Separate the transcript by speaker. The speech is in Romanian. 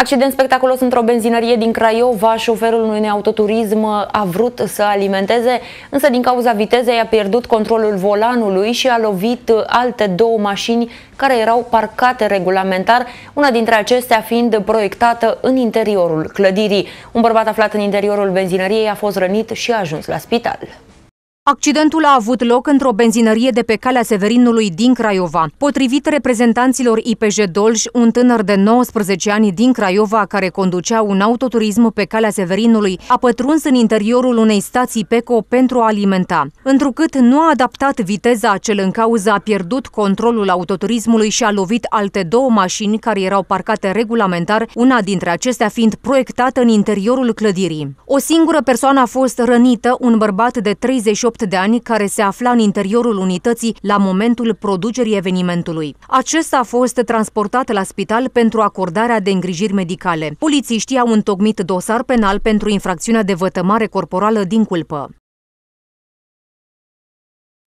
Speaker 1: Accident spectaculos într-o benzinărie din Craiova, șoferul unui autoturism a vrut să alimenteze, însă din cauza vitezei a pierdut controlul volanului și a lovit alte două mașini care erau parcate regulamentar, una dintre acestea fiind proiectată în interiorul clădirii. Un bărbat aflat în interiorul benzinăriei a fost rănit și a ajuns la spital.
Speaker 2: Accidentul a avut loc într-o benzinărie de pe calea Severinului din Craiova. Potrivit reprezentanților IPJ Dolj, un tânăr de 19 ani din Craiova care conducea un autoturism pe calea Severinului a pătruns în interiorul unei stații PECO pentru a alimenta. Întrucât nu a adaptat viteza, cel în cauză a pierdut controlul autoturismului și a lovit alte două mașini care erau parcate regulamentar, una dintre acestea fiind proiectată în interiorul clădirii. O singură persoană a fost rănită, un bărbat de 38 28 de ani care se afla în interiorul unității la momentul producerii evenimentului. Acesta a fost transportat la spital pentru acordarea de îngrijiri medicale. Polițiștii au întocmit dosar penal pentru infracțiunea de vătămare corporală din culpă.